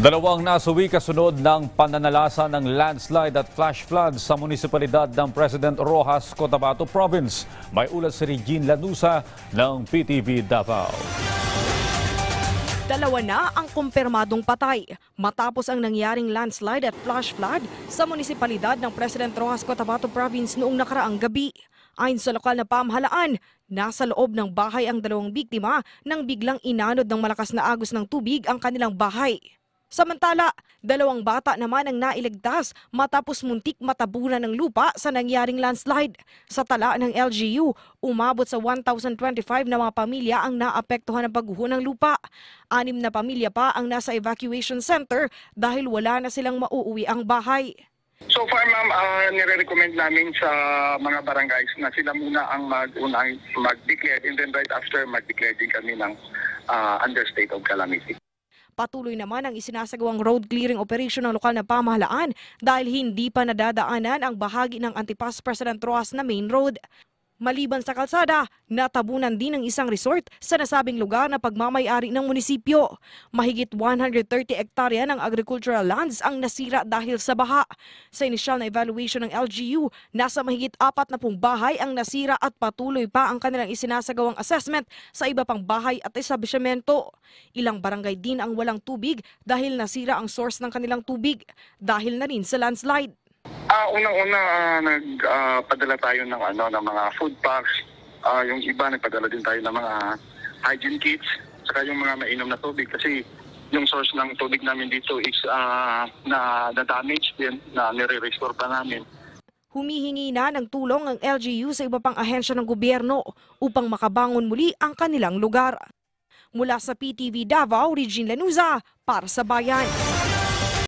Dalawang nasuwi kasunod ng pananalasa ng landslide at flash flood sa munisipalidad ng President Rojas, Cotabato Province. May ulat si Regine Lanusa ng PTV Davao. Dalawa na ang kumpirmadong patay matapos ang nangyaring landslide at flash flood sa munisipalidad ng President Rojas, Cotabato Province noong nakaraang gabi. Ayon sa lokal na pamahalaan, nasa loob ng bahay ang dalawang biktima nang biglang inanod ng malakas na agos ng tubig ang kanilang bahay. Samantala, dalawang bata naman ang nailigtas matapos muntik matabunan ng lupa sa nangyaring landslide. Sa tala ng LGU, umabot sa 1,025 na mga pamilya ang naapektuhan ng pagguho ng lupa. Anim na pamilya pa ang nasa evacuation center dahil wala na silang mauuwi ang bahay. So far ma'am, uh, nire-recommend namin sa mga barangays na sila muna ang mag unang mag-declare and then right after mag-declare din kami ng uh, under state of calamity. Patuloy naman ang isinasagawang road clearing operation ng lokal na pamahalaan dahil hindi pa nadadaanan ang bahagi ng Antipas President Roas na main road. Maliban sa kalsada, natabunan din ng isang resort sa nasabing lugar na pagmamayari ng munisipyo. Mahigit 130 ektarya ng agricultural lands ang nasira dahil sa baha. Sa initial na evaluation ng LGU, nasa mahigit 40 bahay ang nasira at patuloy pa ang kanilang isinasagawang assessment sa iba pang bahay at establishmento. Ilang barangay din ang walang tubig dahil nasira ang source ng kanilang tubig dahil na rin sa landslide. Ah, unang-una uh, ah, nagpadala ah, uh, tayo ng ano ng mga food packs. Uh, yung iba nagpadala din tayo ng mga hygiene kits, saka yung mga mainom na tubig kasi yung source ng tubig namin dito is uh, na, na damage din na nire-restore pa namin. Humihingi na ng tulong ang LGU sa iba pang ahensya ng gobyerno upang makabangon muli ang kanilang lugar. Mula sa PTV Davao, Regine Lanuza, para sa Bayan.